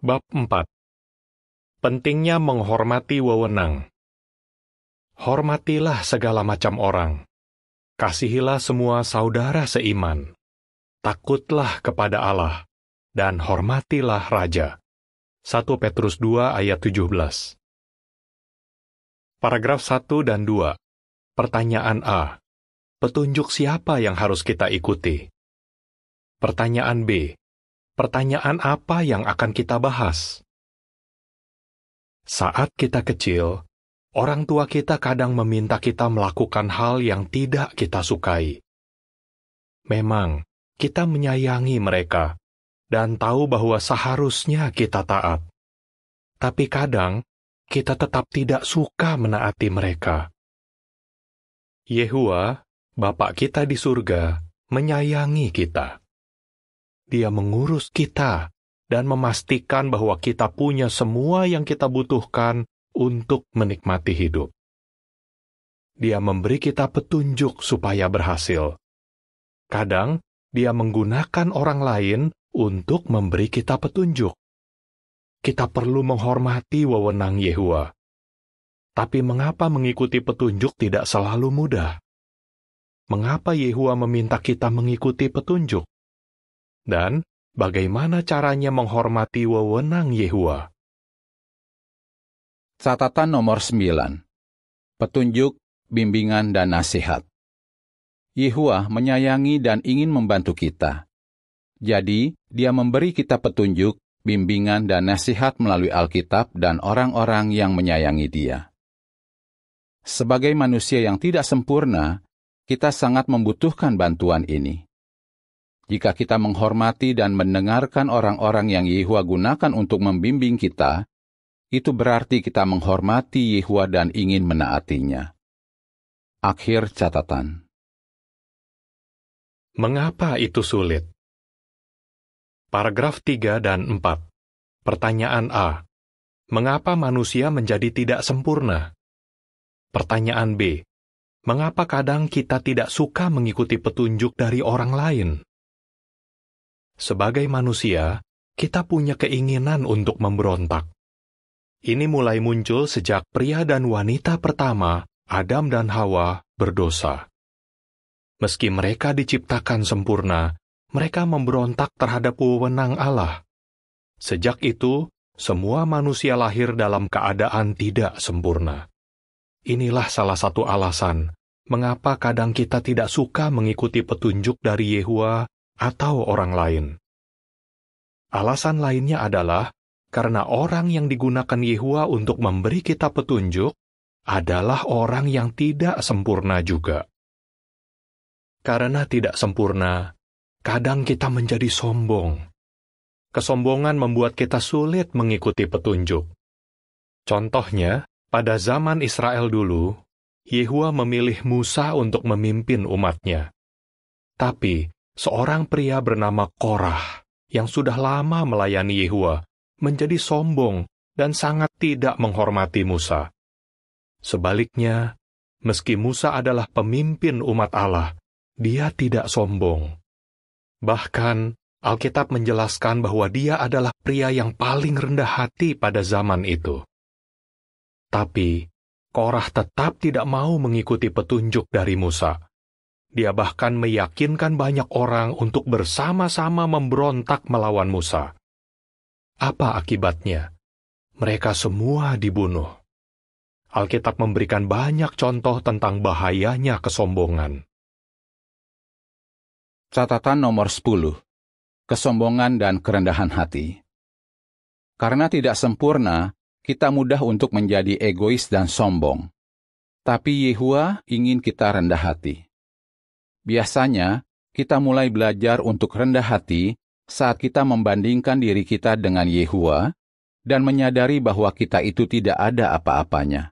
Bab 4 Pentingnya menghormati wewenang. Hormatilah segala macam orang. Kasihilah semua saudara seiman. Takutlah kepada Allah, dan hormatilah Raja. 1 Petrus 2 ayat 17 Paragraf 1 dan 2 Pertanyaan A. Petunjuk siapa yang harus kita ikuti? Pertanyaan B pertanyaan apa yang akan kita bahas. Saat kita kecil, orang tua kita kadang meminta kita melakukan hal yang tidak kita sukai. Memang, kita menyayangi mereka dan tahu bahwa seharusnya kita taat. Tapi kadang, kita tetap tidak suka menaati mereka. Yehua, Bapak kita di surga, menyayangi kita. Dia mengurus kita dan memastikan bahwa kita punya semua yang kita butuhkan untuk menikmati hidup. Dia memberi kita petunjuk supaya berhasil. Kadang dia menggunakan orang lain untuk memberi kita petunjuk. Kita perlu menghormati wewenang Yehua. Tapi mengapa mengikuti petunjuk tidak selalu mudah? Mengapa Yehua meminta kita mengikuti petunjuk? dan bagaimana caranya menghormati wewenang Yehua. Catatan nomor 9. Petunjuk, bimbingan, dan nasihat. Yehua menyayangi dan ingin membantu kita. Jadi, dia memberi kita petunjuk, bimbingan, dan nasihat melalui Alkitab dan orang-orang yang menyayangi dia. Sebagai manusia yang tidak sempurna, kita sangat membutuhkan bantuan ini. Jika kita menghormati dan mendengarkan orang-orang yang Yehua gunakan untuk membimbing kita, itu berarti kita menghormati Yehua dan ingin menaatinya. Akhir catatan. Mengapa itu sulit? Paragraf 3 dan 4. Pertanyaan A. Mengapa manusia menjadi tidak sempurna? Pertanyaan B. Mengapa kadang kita tidak suka mengikuti petunjuk dari orang lain? sebagai manusia, kita punya keinginan untuk memberontak. Ini mulai muncul sejak pria dan wanita pertama, Adam dan Hawa, berdosa. Meski mereka diciptakan sempurna, mereka memberontak terhadap wewenang Allah. Sejak itu, semua manusia lahir dalam keadaan tidak sempurna. Inilah salah satu alasan mengapa kadang kita tidak suka mengikuti petunjuk dari Yehua atau orang lain. Alasan lainnya adalah karena orang yang digunakan Yehua untuk memberi kita petunjuk adalah orang yang tidak sempurna juga. Karena tidak sempurna, kadang kita menjadi sombong. Kesombongan membuat kita sulit mengikuti petunjuk. Contohnya, pada zaman Israel dulu, Yehua memilih Musa untuk memimpin umatnya. Tapi, seorang pria bernama Korah yang sudah lama melayani Yehua menjadi sombong dan sangat tidak menghormati Musa. Sebaliknya, meski Musa adalah pemimpin umat Allah, dia tidak sombong. Bahkan, Alkitab menjelaskan bahwa dia adalah pria yang paling rendah hati pada zaman itu. Tapi, Korah tetap tidak mau mengikuti petunjuk dari Musa. Dia bahkan meyakinkan banyak orang untuk bersama-sama memberontak melawan Musa. Apa akibatnya? Mereka semua dibunuh. Alkitab memberikan banyak contoh tentang bahayanya kesombongan. Catatan nomor 10. Kesombongan dan kerendahan hati. Karena tidak sempurna, kita mudah untuk menjadi egois dan sombong. Tapi Yehua ingin kita rendah hati. Biasanya, kita mulai belajar untuk rendah hati saat kita membandingkan diri kita dengan Yehua dan menyadari bahwa kita itu tidak ada apa-apanya.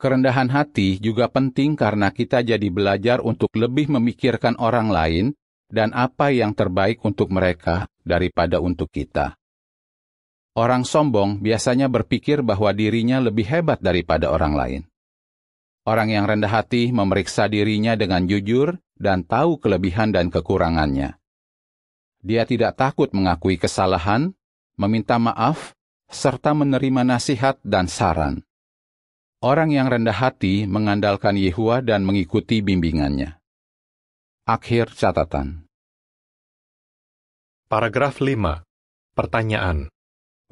Kerendahan hati juga penting karena kita jadi belajar untuk lebih memikirkan orang lain dan apa yang terbaik untuk mereka daripada untuk kita. Orang sombong biasanya berpikir bahwa dirinya lebih hebat daripada orang lain. Orang yang rendah hati memeriksa dirinya dengan jujur dan tahu kelebihan dan kekurangannya. Dia tidak takut mengakui kesalahan, meminta maaf, serta menerima nasihat dan saran. Orang yang rendah hati mengandalkan Yehua dan mengikuti bimbingannya. Akhir catatan. Paragraf 5. Pertanyaan.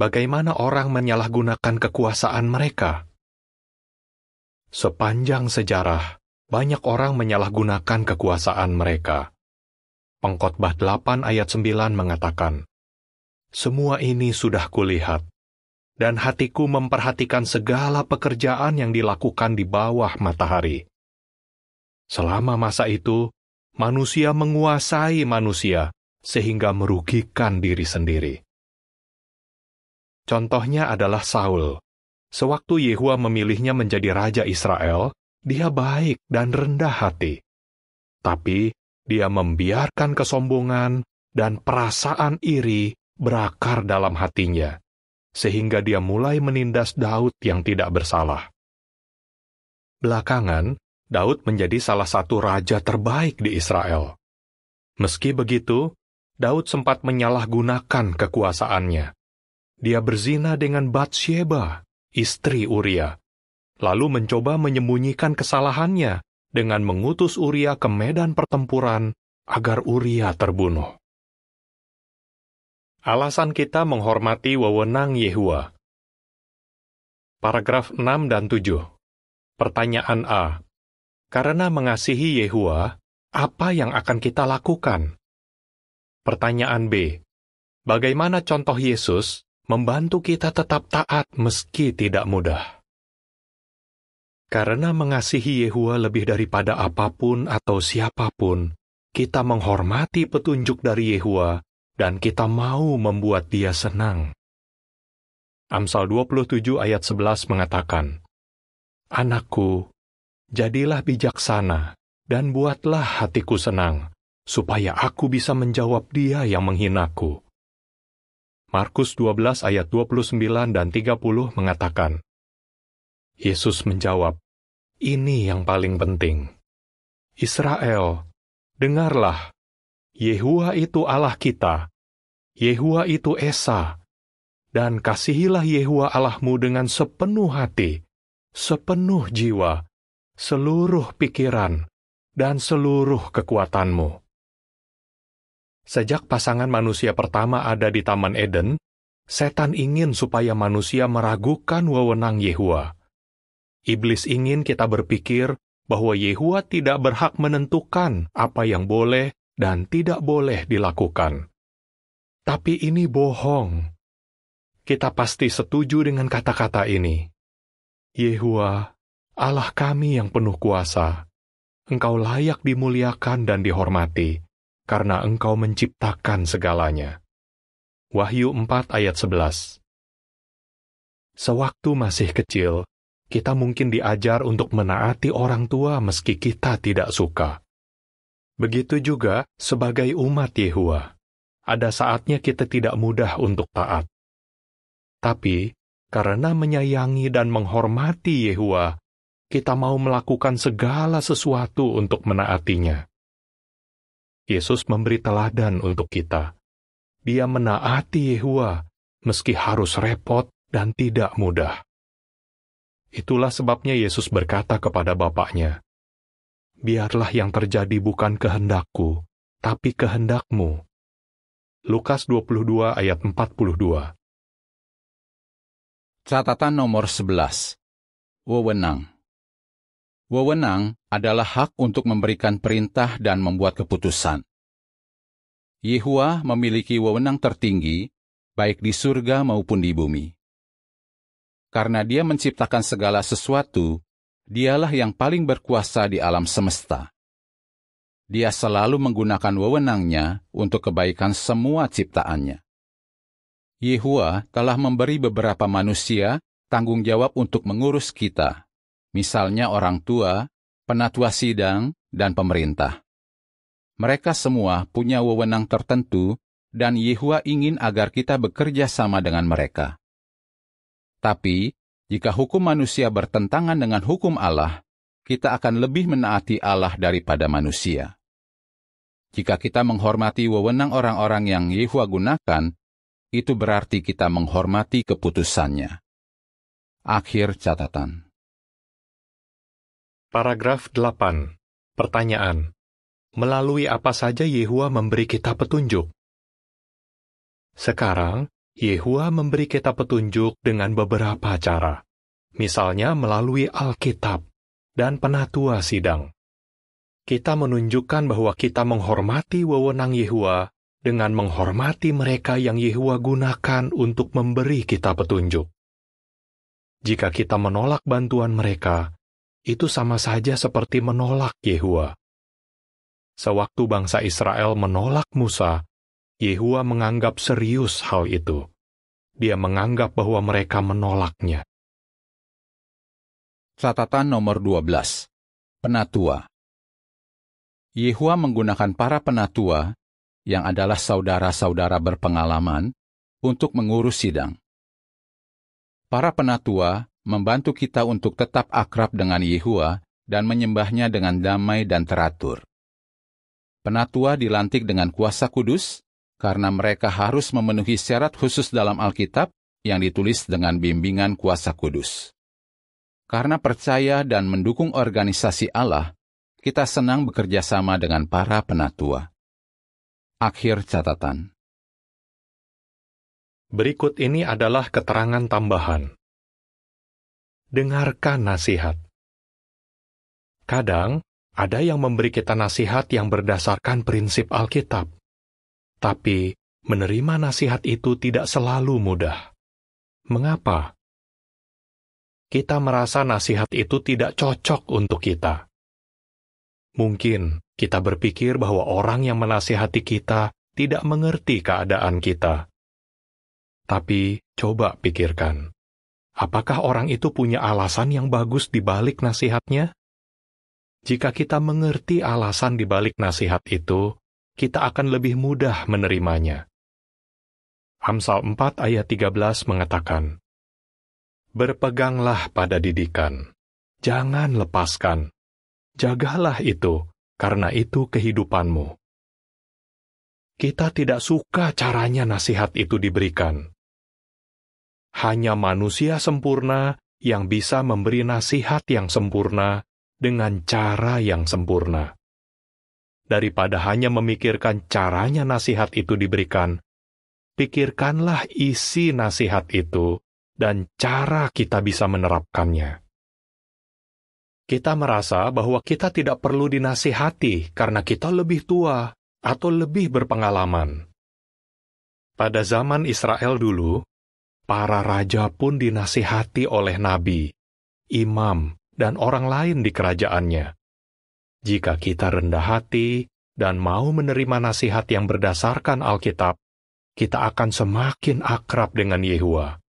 Bagaimana orang menyalahgunakan kekuasaan mereka? Sepanjang sejarah, banyak orang menyalahgunakan kekuasaan mereka. Pengkhotbah 8 ayat 9 mengatakan, Semua ini sudah kulihat, dan hatiku memperhatikan segala pekerjaan yang dilakukan di bawah matahari. Selama masa itu, manusia menguasai manusia, sehingga merugikan diri sendiri. Contohnya adalah Saul, Sewaktu Yehua memilihnya menjadi raja Israel, dia baik dan rendah hati. Tapi dia membiarkan kesombongan dan perasaan iri berakar dalam hatinya, sehingga dia mulai menindas Daud yang tidak bersalah. Belakangan, Daud menjadi salah satu raja terbaik di Israel. Meski begitu, Daud sempat menyalahgunakan kekuasaannya. Dia berzina dengan Bathsheba, istri Uria, lalu mencoba menyembunyikan kesalahannya dengan mengutus Uria ke medan pertempuran agar Uria terbunuh. Alasan kita menghormati wewenang Yehua. Paragraf 6 dan 7. Pertanyaan A. Karena mengasihi Yehua, apa yang akan kita lakukan? Pertanyaan B. Bagaimana contoh Yesus membantu kita tetap taat meski tidak mudah. Karena mengasihi Yehua lebih daripada apapun atau siapapun, kita menghormati petunjuk dari Yehua dan kita mau membuat dia senang. Amsal 27 ayat 11 mengatakan, Anakku, jadilah bijaksana dan buatlah hatiku senang, supaya aku bisa menjawab dia yang menghinaku Markus 12 ayat 29 dan 30 mengatakan, Yesus menjawab, Ini yang paling penting. Israel, dengarlah, Yehua itu Allah kita, Yehua itu Esa, dan kasihilah Yehua Allahmu dengan sepenuh hati, sepenuh jiwa, seluruh pikiran, dan seluruh kekuatanmu. Sejak pasangan manusia pertama ada di Taman Eden, setan ingin supaya manusia meragukan wewenang Yehua. Iblis ingin kita berpikir bahwa Yehua tidak berhak menentukan apa yang boleh dan tidak boleh dilakukan. Tapi ini bohong. Kita pasti setuju dengan kata-kata ini. Yehua, Allah kami yang penuh kuasa, Engkau layak dimuliakan dan dihormati karena engkau menciptakan segalanya. Wahyu 4 ayat 11 Sewaktu masih kecil, kita mungkin diajar untuk menaati orang tua meski kita tidak suka. Begitu juga sebagai umat Yehua, ada saatnya kita tidak mudah untuk taat. Tapi, karena menyayangi dan menghormati Yehua, kita mau melakukan segala sesuatu untuk menaatinya. Yesus memberi teladan untuk kita. Dia menaati Yehua, meski harus repot dan tidak mudah. Itulah sebabnya Yesus berkata kepada Bapaknya, Biarlah yang terjadi bukan kehendakku, tapi kehendakmu. Lukas 22 ayat 42 Catatan nomor 11 Wewenang Wewenang adalah hak untuk memberikan perintah dan membuat keputusan. Yehua memiliki wewenang tertinggi, baik di surga maupun di bumi. Karena dia menciptakan segala sesuatu, dialah yang paling berkuasa di alam semesta. Dia selalu menggunakan wewenangnya untuk kebaikan semua ciptaannya. Yehua telah memberi beberapa manusia tanggung jawab untuk mengurus kita, misalnya orang tua, penatua sidang, dan pemerintah. Mereka semua punya wewenang tertentu, dan Yehua ingin agar kita bekerja sama dengan mereka. Tapi, jika hukum manusia bertentangan dengan hukum Allah, kita akan lebih menaati Allah daripada manusia. Jika kita menghormati wewenang orang-orang yang Yehua gunakan, itu berarti kita menghormati keputusannya. Akhir catatan. Paragraf 8. Pertanyaan. Melalui apa saja Yehua memberi kita petunjuk? Sekarang, Yehua memberi kita petunjuk dengan beberapa cara. Misalnya melalui Alkitab dan penatua sidang. Kita menunjukkan bahwa kita menghormati wewenang Yehua dengan menghormati mereka yang Yehua gunakan untuk memberi kita petunjuk. Jika kita menolak bantuan mereka, itu sama saja seperti menolak Yehua. Sewaktu bangsa Israel menolak Musa, Yehua menganggap serius hal itu. Dia menganggap bahwa mereka menolaknya. Catatan nomor 12. Penatua. Yehua menggunakan para penatua yang adalah saudara-saudara berpengalaman untuk mengurus sidang. Para penatua membantu kita untuk tetap akrab dengan Yehua dan menyembahnya dengan damai dan teratur. Penatua dilantik dengan kuasa kudus, karena mereka harus memenuhi syarat khusus dalam Alkitab yang ditulis dengan bimbingan kuasa kudus. Karena percaya dan mendukung organisasi Allah, kita senang bekerja sama dengan para penatua. Akhir catatan. Berikut ini adalah keterangan tambahan dengarkan nasihat. Kadang ada yang memberi kita nasihat yang berdasarkan prinsip Alkitab, tapi menerima nasihat itu tidak selalu mudah. Mengapa? Kita merasa nasihat itu tidak cocok untuk kita. Mungkin kita berpikir bahwa orang yang menasihati kita tidak mengerti keadaan kita. Tapi coba pikirkan, Apakah orang itu punya alasan yang bagus di balik nasihatnya? Jika kita mengerti alasan di balik nasihat itu, kita akan lebih mudah menerimanya. Amsal 4 ayat 13 mengatakan, Berpeganglah pada didikan, jangan lepaskan. Jagalah itu, karena itu kehidupanmu. Kita tidak suka caranya nasihat itu diberikan. Hanya manusia sempurna yang bisa memberi nasihat yang sempurna dengan cara yang sempurna. Daripada hanya memikirkan caranya nasihat itu diberikan, pikirkanlah isi nasihat itu dan cara kita bisa menerapkannya. Kita merasa bahwa kita tidak perlu dinasihati karena kita lebih tua atau lebih berpengalaman. Pada zaman Israel dulu, Para raja pun dinasihati oleh nabi, imam, dan orang lain di kerajaannya. Jika kita rendah hati dan mau menerima nasihat yang berdasarkan Alkitab, kita akan semakin akrab dengan Yehua.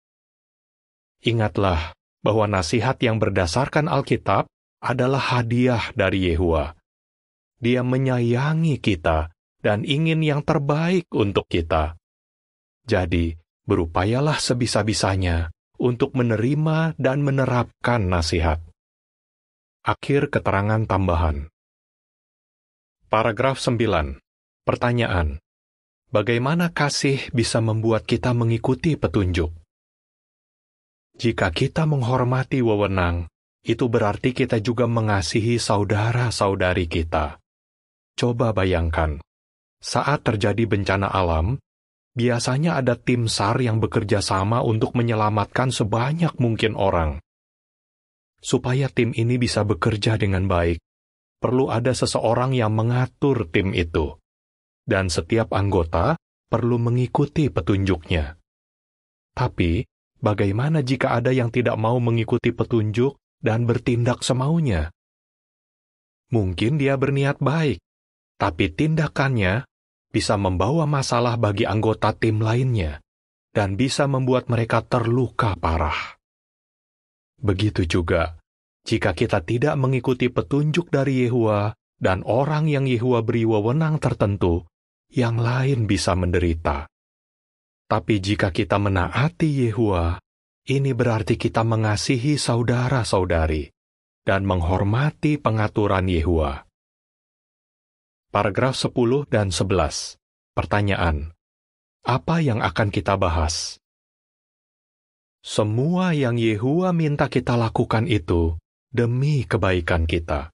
Ingatlah bahwa nasihat yang berdasarkan Alkitab adalah hadiah dari Yehua. Dia menyayangi kita dan ingin yang terbaik untuk kita. Jadi, berupayalah sebisa-bisanya untuk menerima dan menerapkan nasihat. Akhir keterangan tambahan. Paragraf 9. Pertanyaan. Bagaimana kasih bisa membuat kita mengikuti petunjuk? Jika kita menghormati wewenang, itu berarti kita juga mengasihi saudara-saudari kita. Coba bayangkan, saat terjadi bencana alam, biasanya ada tim SAR yang bekerja sama untuk menyelamatkan sebanyak mungkin orang. Supaya tim ini bisa bekerja dengan baik, perlu ada seseorang yang mengatur tim itu, dan setiap anggota perlu mengikuti petunjuknya. Tapi, bagaimana jika ada yang tidak mau mengikuti petunjuk dan bertindak semaunya? Mungkin dia berniat baik, tapi tindakannya bisa membawa masalah bagi anggota tim lainnya, dan bisa membuat mereka terluka parah. Begitu juga, jika kita tidak mengikuti petunjuk dari Yehua dan orang yang Yehua beri wewenang tertentu, yang lain bisa menderita. Tapi jika kita menaati Yehua, ini berarti kita mengasihi saudara-saudari dan menghormati pengaturan Yehua paragraf 10 dan 11. Pertanyaan. Apa yang akan kita bahas? Semua yang Yehua minta kita lakukan itu demi kebaikan kita.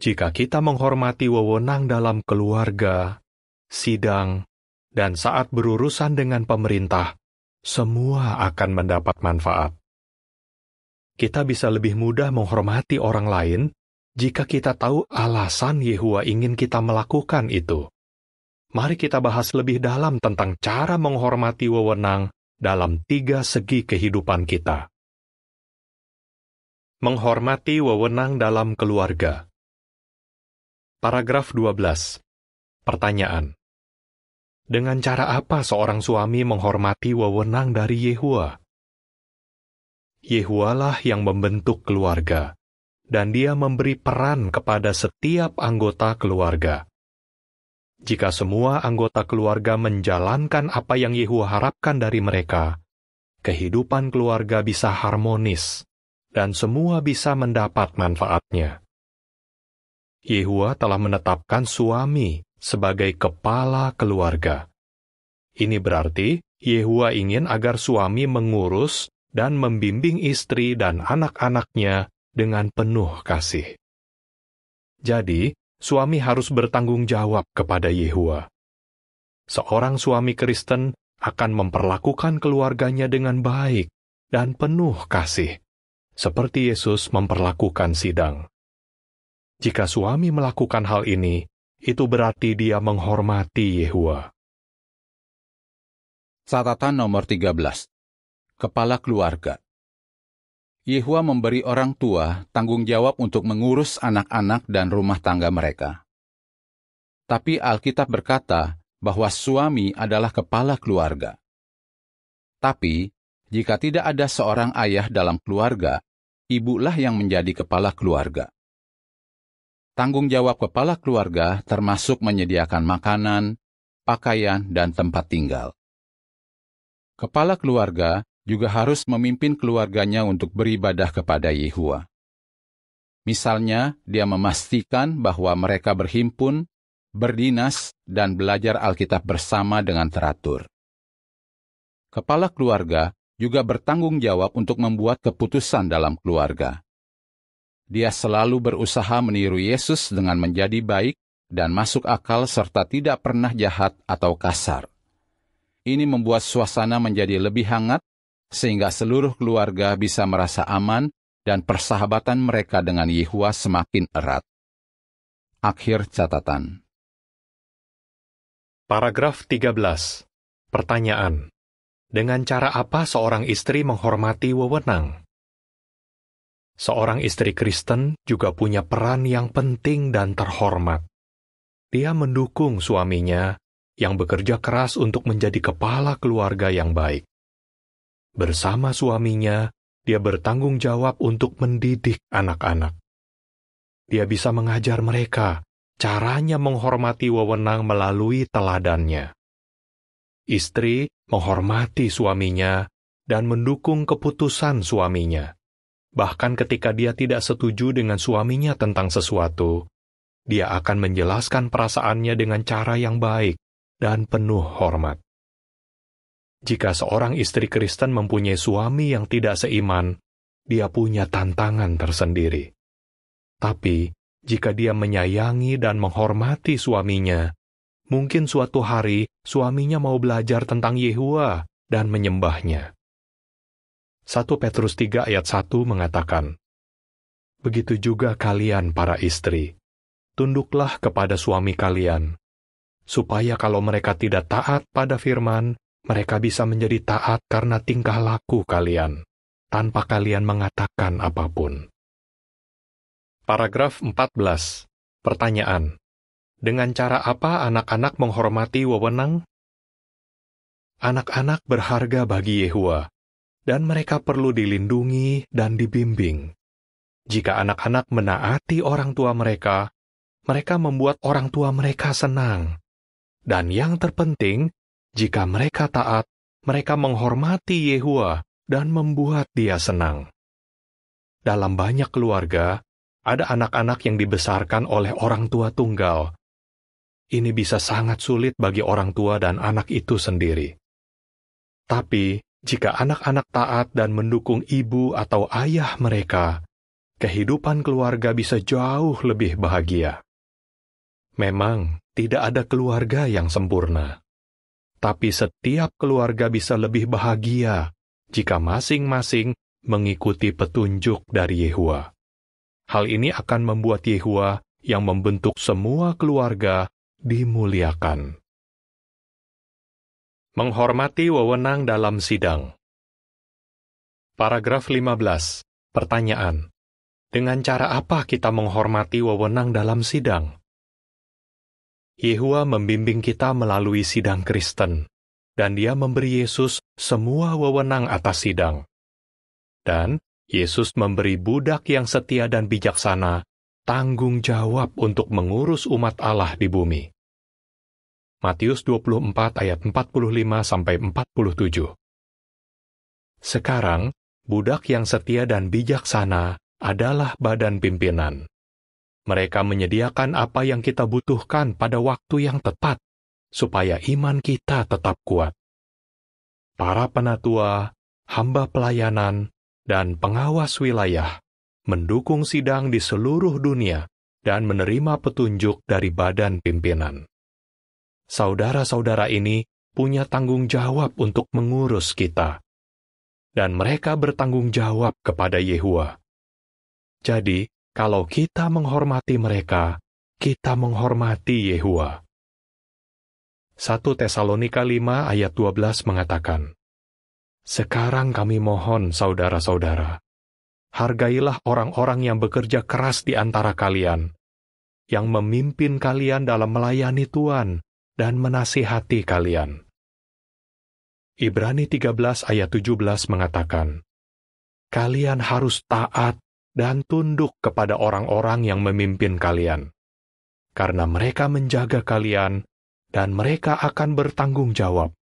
Jika kita menghormati wewenang dalam keluarga, sidang, dan saat berurusan dengan pemerintah, semua akan mendapat manfaat. Kita bisa lebih mudah menghormati orang lain jika kita tahu alasan Yehua ingin kita melakukan itu. Mari kita bahas lebih dalam tentang cara menghormati wewenang dalam tiga segi kehidupan kita. Menghormati wewenang dalam keluarga. Paragraf 12. Pertanyaan. Dengan cara apa seorang suami menghormati wewenang dari Yehua? Yehualah yang membentuk keluarga dan Dia memberi peran kepada setiap anggota keluarga. Jika semua anggota keluarga menjalankan apa yang Yehu harapkan dari mereka, kehidupan keluarga bisa harmonis dan semua bisa mendapat manfaatnya. Yehua telah menetapkan suami sebagai kepala keluarga. Ini berarti Yehua ingin agar suami mengurus dan membimbing istri dan anak-anaknya dengan penuh kasih. Jadi, suami harus bertanggung jawab kepada Yehua. Seorang suami Kristen akan memperlakukan keluarganya dengan baik dan penuh kasih, seperti Yesus memperlakukan sidang. Jika suami melakukan hal ini, itu berarti dia menghormati Yehua. Catatan nomor 13. Kepala keluarga Yehua memberi orang tua tanggung jawab untuk mengurus anak-anak dan rumah tangga mereka. Tapi Alkitab berkata bahwa suami adalah kepala keluarga. Tapi, jika tidak ada seorang ayah dalam keluarga, ibulah yang menjadi kepala keluarga. Tanggung jawab kepala keluarga termasuk menyediakan makanan, pakaian, dan tempat tinggal. Kepala keluarga juga harus memimpin keluarganya untuk beribadah kepada Yehua. Misalnya, dia memastikan bahwa mereka berhimpun, berdinas, dan belajar Alkitab bersama dengan teratur. Kepala keluarga juga bertanggung jawab untuk membuat keputusan dalam keluarga. Dia selalu berusaha meniru Yesus dengan menjadi baik dan masuk akal serta tidak pernah jahat atau kasar. Ini membuat suasana menjadi lebih hangat sehingga seluruh keluarga bisa merasa aman dan persahabatan mereka dengan Yehua semakin erat. Akhir catatan. Paragraf 13. Pertanyaan. Dengan cara apa seorang istri menghormati wewenang? Seorang istri Kristen juga punya peran yang penting dan terhormat. Dia mendukung suaminya yang bekerja keras untuk menjadi kepala keluarga yang baik. Bersama suaminya, dia bertanggung jawab untuk mendidik anak-anak. Dia bisa mengajar mereka caranya menghormati wewenang melalui teladannya. Istri menghormati suaminya dan mendukung keputusan suaminya. Bahkan ketika dia tidak setuju dengan suaminya tentang sesuatu, dia akan menjelaskan perasaannya dengan cara yang baik dan penuh hormat. Jika seorang istri Kristen mempunyai suami yang tidak seiman, dia punya tantangan tersendiri. Tapi, jika dia menyayangi dan menghormati suaminya, mungkin suatu hari suaminya mau belajar tentang Yehua dan menyembahnya. 1 Petrus 3 ayat 1 mengatakan, Begitu juga kalian para istri, tunduklah kepada suami kalian, supaya kalau mereka tidak taat pada firman, mereka bisa menjadi taat karena tingkah laku kalian, tanpa kalian mengatakan apapun. Paragraf 14. Pertanyaan. Dengan cara apa anak-anak menghormati wewenang? Anak-anak berharga bagi Yehua, dan mereka perlu dilindungi dan dibimbing. Jika anak-anak menaati orang tua mereka, mereka membuat orang tua mereka senang. Dan yang terpenting, jika mereka taat, mereka menghormati Yehua dan membuat dia senang. Dalam banyak keluarga, ada anak-anak yang dibesarkan oleh orang tua tunggal. Ini bisa sangat sulit bagi orang tua dan anak itu sendiri. Tapi, jika anak-anak taat dan mendukung ibu atau ayah mereka, kehidupan keluarga bisa jauh lebih bahagia. Memang, tidak ada keluarga yang sempurna tapi setiap keluarga bisa lebih bahagia jika masing-masing mengikuti petunjuk dari Yehua. Hal ini akan membuat Yehua yang membentuk semua keluarga dimuliakan. Menghormati wewenang dalam sidang. Paragraf 15. Pertanyaan. Dengan cara apa kita menghormati wewenang dalam sidang? Yehua membimbing kita melalui sidang Kristen, dan dia memberi Yesus semua wewenang atas sidang. Dan Yesus memberi budak yang setia dan bijaksana tanggung jawab untuk mengurus umat Allah di bumi. Matius 24 ayat 45 sampai 47. Sekarang, budak yang setia dan bijaksana adalah badan pimpinan. Mereka menyediakan apa yang kita butuhkan pada waktu yang tepat, supaya iman kita tetap kuat. Para penatua, hamba pelayanan, dan pengawas wilayah mendukung sidang di seluruh dunia dan menerima petunjuk dari badan pimpinan. Saudara-saudara ini punya tanggung jawab untuk mengurus kita, dan mereka bertanggung jawab kepada Yehua. Jadi, kalau kita menghormati mereka, kita menghormati Yehua. 1 Tesalonika 5 ayat 12 mengatakan, Sekarang kami mohon saudara-saudara, hargailah orang-orang yang bekerja keras di antara kalian, yang memimpin kalian dalam melayani Tuhan dan menasihati kalian. Ibrani 13 ayat 17 mengatakan, Kalian harus taat dan tunduk kepada orang-orang yang memimpin kalian, karena mereka menjaga kalian dan mereka akan bertanggung jawab,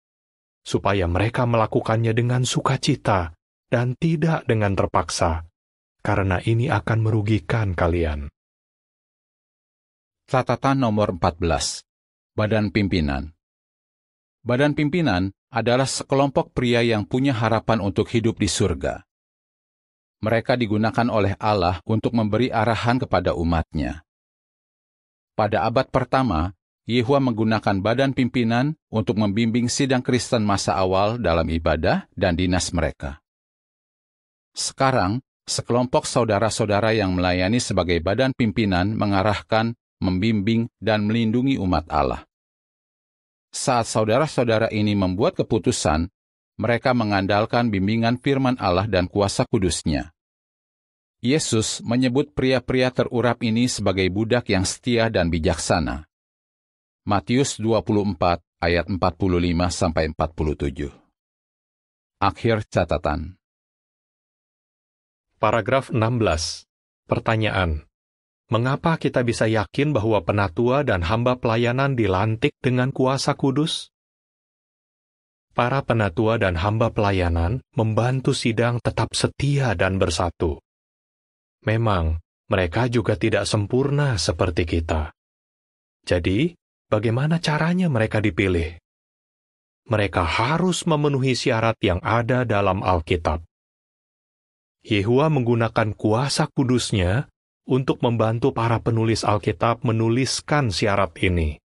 supaya mereka melakukannya dengan sukacita dan tidak dengan terpaksa, karena ini akan merugikan kalian. Catatan nomor 14. Badan Pimpinan Badan pimpinan adalah sekelompok pria yang punya harapan untuk hidup di surga mereka digunakan oleh Allah untuk memberi arahan kepada umatnya. Pada abad pertama, Yehua menggunakan badan pimpinan untuk membimbing sidang Kristen masa awal dalam ibadah dan dinas mereka. Sekarang, sekelompok saudara-saudara yang melayani sebagai badan pimpinan mengarahkan, membimbing, dan melindungi umat Allah. Saat saudara-saudara ini membuat keputusan, mereka mengandalkan bimbingan firman Allah dan kuasa kudusnya. Yesus menyebut pria-pria terurap ini sebagai budak yang setia dan bijaksana. Matius 24 ayat 45 sampai 47. Akhir catatan. Paragraf 16. Pertanyaan. Mengapa kita bisa yakin bahwa penatua dan hamba pelayanan dilantik dengan kuasa kudus? para penatua dan hamba pelayanan membantu sidang tetap setia dan bersatu. Memang, mereka juga tidak sempurna seperti kita. Jadi, bagaimana caranya mereka dipilih? Mereka harus memenuhi syarat yang ada dalam Alkitab. Yehua menggunakan kuasa kudusnya untuk membantu para penulis Alkitab menuliskan syarat ini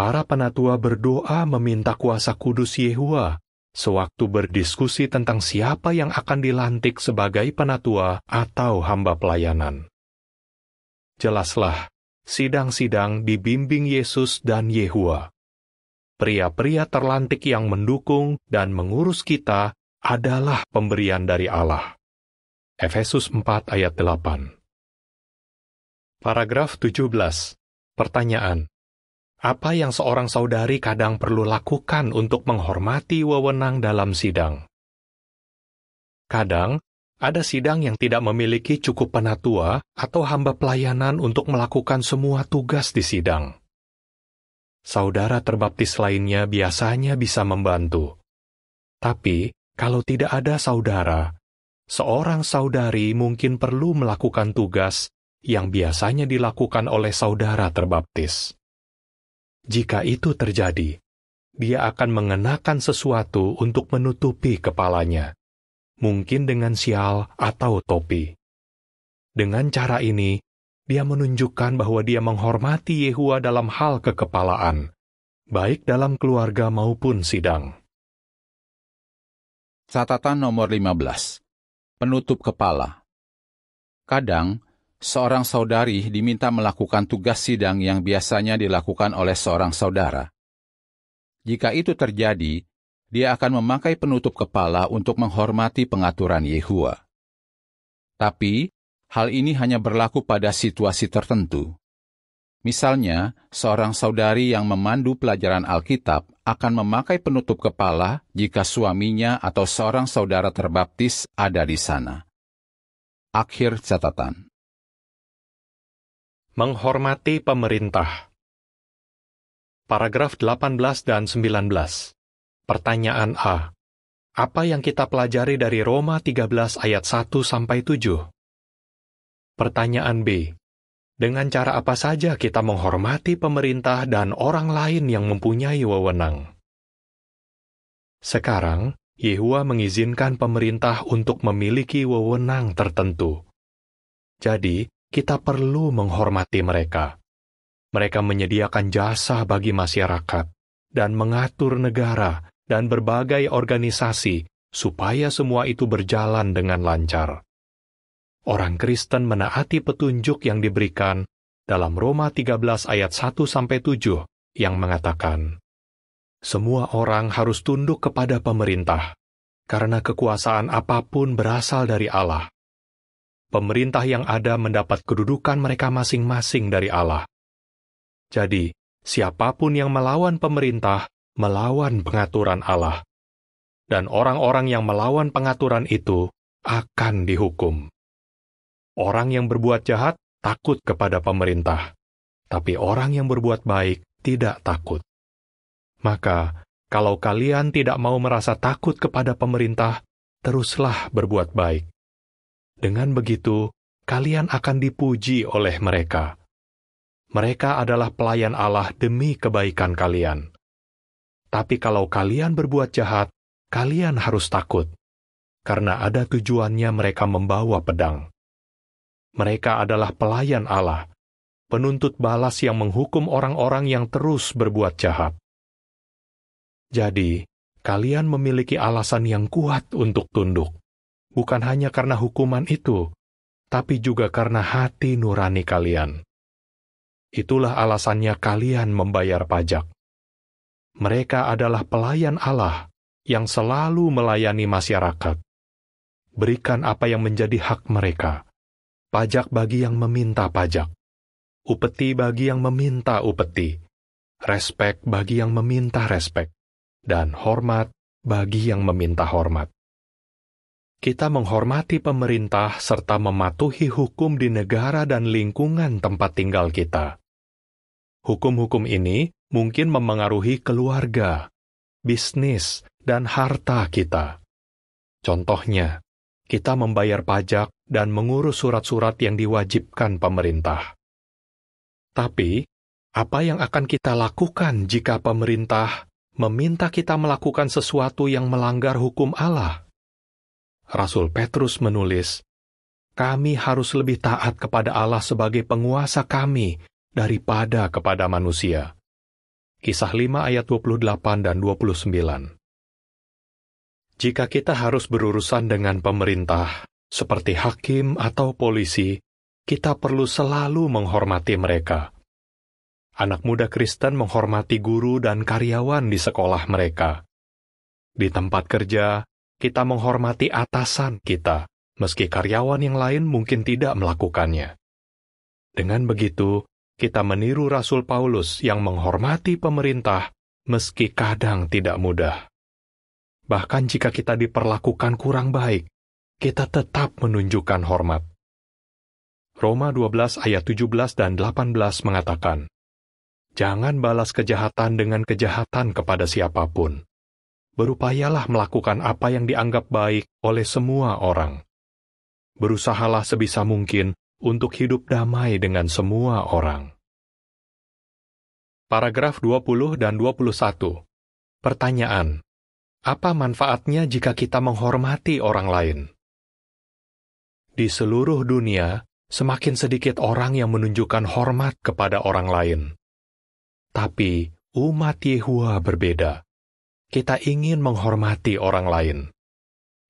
para penatua berdoa meminta kuasa kudus Yehua sewaktu berdiskusi tentang siapa yang akan dilantik sebagai penatua atau hamba pelayanan. Jelaslah, sidang-sidang dibimbing Yesus dan Yehua. Pria-pria terlantik yang mendukung dan mengurus kita adalah pemberian dari Allah. Efesus 4 ayat 8 Paragraf 17 Pertanyaan apa yang seorang saudari kadang perlu lakukan untuk menghormati wewenang dalam sidang. Kadang, ada sidang yang tidak memiliki cukup penatua atau hamba pelayanan untuk melakukan semua tugas di sidang. Saudara terbaptis lainnya biasanya bisa membantu. Tapi, kalau tidak ada saudara, seorang saudari mungkin perlu melakukan tugas yang biasanya dilakukan oleh saudara terbaptis. Jika itu terjadi, dia akan mengenakan sesuatu untuk menutupi kepalanya, mungkin dengan sial atau topi. Dengan cara ini, dia menunjukkan bahwa dia menghormati Yehua dalam hal kekepalaan, baik dalam keluarga maupun sidang. Catatan nomor 15. Penutup kepala. Kadang, seorang saudari diminta melakukan tugas sidang yang biasanya dilakukan oleh seorang saudara. Jika itu terjadi, dia akan memakai penutup kepala untuk menghormati pengaturan Yehua. Tapi, hal ini hanya berlaku pada situasi tertentu. Misalnya, seorang saudari yang memandu pelajaran Alkitab akan memakai penutup kepala jika suaminya atau seorang saudara terbaptis ada di sana. Akhir catatan. Menghormati pemerintah. Paragraf 18 dan 19. Pertanyaan A. Apa yang kita pelajari dari Roma 13 ayat 1 sampai 7? Pertanyaan B. Dengan cara apa saja kita menghormati pemerintah dan orang lain yang mempunyai wewenang? Sekarang, Yehua mengizinkan pemerintah untuk memiliki wewenang tertentu. Jadi, kita perlu menghormati mereka. Mereka menyediakan jasa bagi masyarakat dan mengatur negara dan berbagai organisasi supaya semua itu berjalan dengan lancar. Orang Kristen menaati petunjuk yang diberikan dalam Roma 13 ayat 1 sampai 7 yang mengatakan, "Semua orang harus tunduk kepada pemerintah, karena kekuasaan apapun berasal dari Allah, pemerintah yang ada mendapat kedudukan mereka masing-masing dari Allah. Jadi, siapapun yang melawan pemerintah melawan pengaturan Allah, dan orang-orang yang melawan pengaturan itu akan dihukum. Orang yang berbuat jahat takut kepada pemerintah, tapi orang yang berbuat baik tidak takut. Maka, kalau kalian tidak mau merasa takut kepada pemerintah, teruslah berbuat baik dengan begitu, kalian akan dipuji oleh mereka. Mereka adalah pelayan Allah demi kebaikan kalian. Tapi kalau kalian berbuat jahat, kalian harus takut, karena ada tujuannya mereka membawa pedang. Mereka adalah pelayan Allah, penuntut balas yang menghukum orang-orang yang terus berbuat jahat. Jadi, kalian memiliki alasan yang kuat untuk tunduk bukan hanya karena hukuman itu, tapi juga karena hati nurani kalian. Itulah alasannya kalian membayar pajak. Mereka adalah pelayan Allah yang selalu melayani masyarakat. Berikan apa yang menjadi hak mereka. Pajak bagi yang meminta pajak. Upeti bagi yang meminta upeti. Respek bagi yang meminta respek. Dan hormat bagi yang meminta hormat kita menghormati pemerintah serta mematuhi hukum di negara dan lingkungan tempat tinggal kita. Hukum-hukum ini mungkin memengaruhi keluarga, bisnis, dan harta kita. Contohnya, kita membayar pajak dan mengurus surat-surat yang diwajibkan pemerintah. Tapi, apa yang akan kita lakukan jika pemerintah meminta kita melakukan sesuatu yang melanggar hukum Allah? Rasul Petrus menulis, "Kami harus lebih taat kepada Allah sebagai penguasa kami daripada kepada manusia." Kisah 5 ayat 28 dan 29. Jika kita harus berurusan dengan pemerintah, seperti hakim atau polisi, kita perlu selalu menghormati mereka. Anak muda Kristen menghormati guru dan karyawan di sekolah mereka. Di tempat kerja, kita menghormati atasan kita, meski karyawan yang lain mungkin tidak melakukannya. Dengan begitu, kita meniru Rasul Paulus yang menghormati pemerintah, meski kadang tidak mudah. Bahkan jika kita diperlakukan kurang baik, kita tetap menunjukkan hormat. Roma 12 ayat 17 dan 18 mengatakan, Jangan balas kejahatan dengan kejahatan kepada siapapun berupayalah melakukan apa yang dianggap baik oleh semua orang. Berusahalah sebisa mungkin untuk hidup damai dengan semua orang. Paragraf 20 dan 21. Pertanyaan. Apa manfaatnya jika kita menghormati orang lain? Di seluruh dunia, semakin sedikit orang yang menunjukkan hormat kepada orang lain. Tapi umat Yehua berbeda kita ingin menghormati orang lain.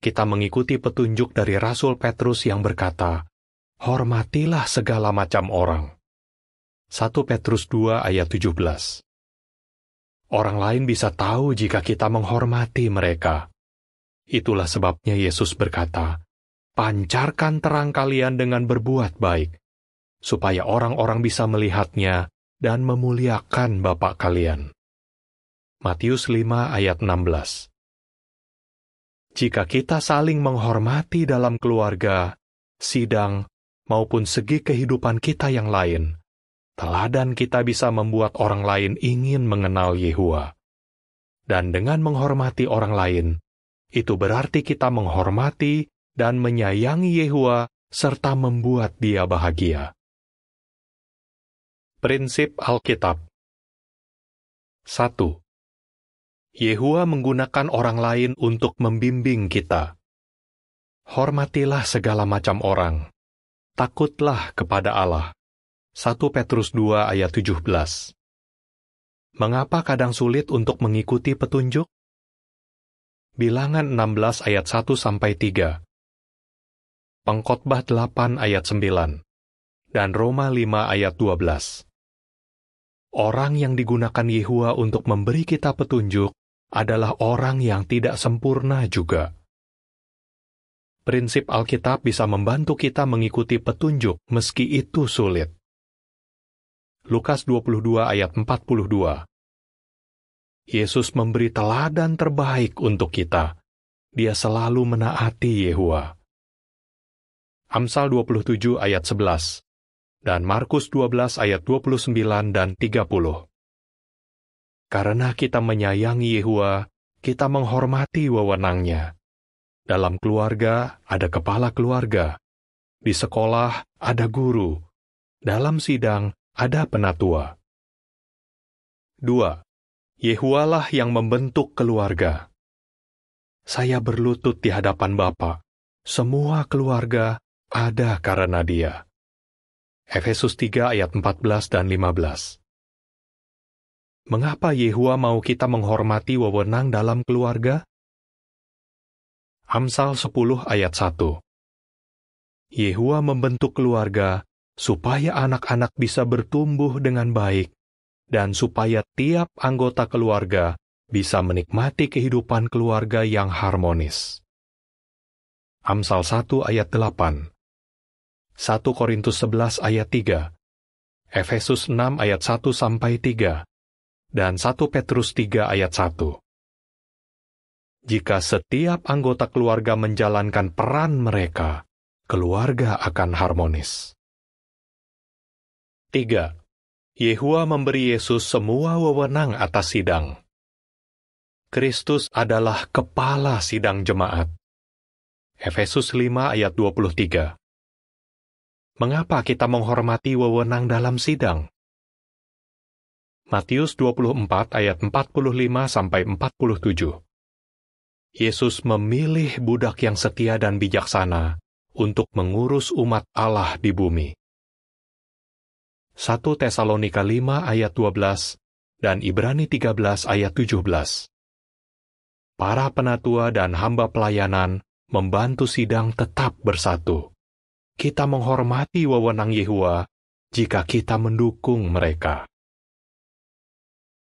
Kita mengikuti petunjuk dari Rasul Petrus yang berkata, Hormatilah segala macam orang. 1 Petrus 2 ayat 17 Orang lain bisa tahu jika kita menghormati mereka. Itulah sebabnya Yesus berkata, Pancarkan terang kalian dengan berbuat baik, supaya orang-orang bisa melihatnya dan memuliakan Bapak kalian. Matius 5 ayat 16. Jika kita saling menghormati dalam keluarga, sidang, maupun segi kehidupan kita yang lain, teladan kita bisa membuat orang lain ingin mengenal Yehua. Dan dengan menghormati orang lain, itu berarti kita menghormati dan menyayangi Yehua serta membuat dia bahagia. Prinsip Alkitab 1. Yehua menggunakan orang lain untuk membimbing kita. Hormatilah segala macam orang. Takutlah kepada Allah. 1 Petrus 2 ayat 17 Mengapa kadang sulit untuk mengikuti petunjuk? Bilangan 16 ayat 1 sampai 3. Pengkhotbah 8 ayat 9 dan Roma 5 ayat 12. Orang yang digunakan Yehua untuk memberi kita petunjuk adalah orang yang tidak sempurna juga. Prinsip Alkitab bisa membantu kita mengikuti petunjuk meski itu sulit. Lukas 22 ayat 42 Yesus memberi teladan terbaik untuk kita. Dia selalu menaati Yehua. Amsal 27 ayat 11 dan Markus 12 ayat 29 dan 30. Karena kita menyayangi Yehua, kita menghormati wewenangnya. Dalam keluarga ada kepala keluarga, di sekolah ada guru, dalam sidang ada penatua. 2. Yehualah yang membentuk keluarga. Saya berlutut di hadapan Bapa. Semua keluarga ada karena dia. Efesus 3 ayat 14 dan 15 mengapa Yehua mau kita menghormati wewenang dalam keluarga? Amsal 10 ayat 1 Yehua membentuk keluarga supaya anak-anak bisa bertumbuh dengan baik dan supaya tiap anggota keluarga bisa menikmati kehidupan keluarga yang harmonis. Amsal 1 ayat 8 1 Korintus 11 ayat 3 Efesus 6 ayat 1 sampai 3 dan 1 Petrus 3 ayat 1. Jika setiap anggota keluarga menjalankan peran mereka, keluarga akan harmonis. 3. Yehua memberi Yesus semua wewenang atas sidang. Kristus adalah kepala sidang jemaat. Efesus 5 ayat 23. Mengapa kita menghormati wewenang dalam sidang? Matius 24 ayat 45 sampai 47. Yesus memilih budak yang setia dan bijaksana untuk mengurus umat Allah di bumi. 1 Tesalonika 5 ayat 12 dan Ibrani 13 ayat 17. Para penatua dan hamba pelayanan membantu sidang tetap bersatu. Kita menghormati wewenang Yehua jika kita mendukung mereka.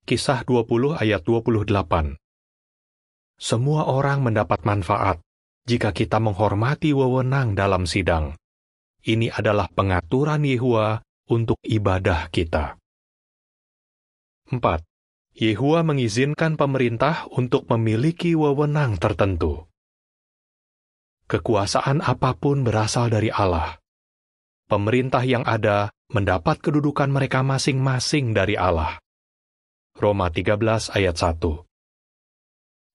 Kisah 20 ayat 28. Semua orang mendapat manfaat jika kita menghormati wewenang dalam sidang. Ini adalah pengaturan Yehua untuk ibadah kita. 4. Yehua mengizinkan pemerintah untuk memiliki wewenang tertentu. Kekuasaan apapun berasal dari Allah. Pemerintah yang ada mendapat kedudukan mereka masing-masing dari Allah. Roma 13 ayat 1.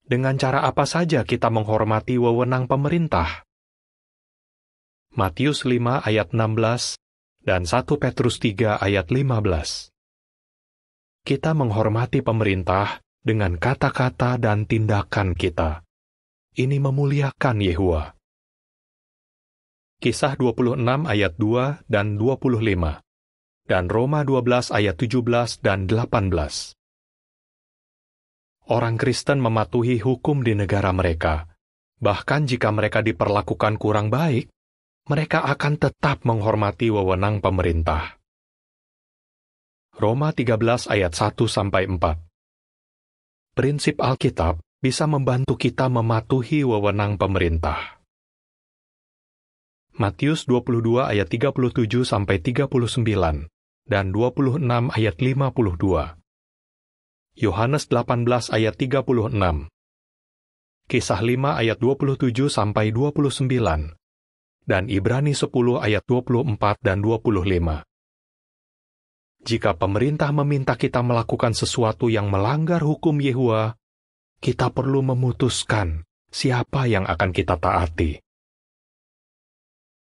Dengan cara apa saja kita menghormati wewenang pemerintah? Matius 5 ayat 16 dan 1 Petrus 3 ayat 15. Kita menghormati pemerintah dengan kata-kata dan tindakan kita. Ini memuliakan Yehua. Kisah 26 ayat 2 dan 25 dan Roma 12 ayat 17 dan 18 orang Kristen mematuhi hukum di negara mereka. Bahkan jika mereka diperlakukan kurang baik, mereka akan tetap menghormati wewenang pemerintah. Roma 13 ayat 1 sampai 4. Prinsip Alkitab bisa membantu kita mematuhi wewenang pemerintah. Matius 22 ayat 37 sampai 39 dan 26 ayat 52. Yohanes 18 ayat 36. Kisah 5 ayat 27 sampai 29 dan Ibrani 10 ayat 24 dan 25. Jika pemerintah meminta kita melakukan sesuatu yang melanggar hukum Yehua, kita perlu memutuskan siapa yang akan kita taati.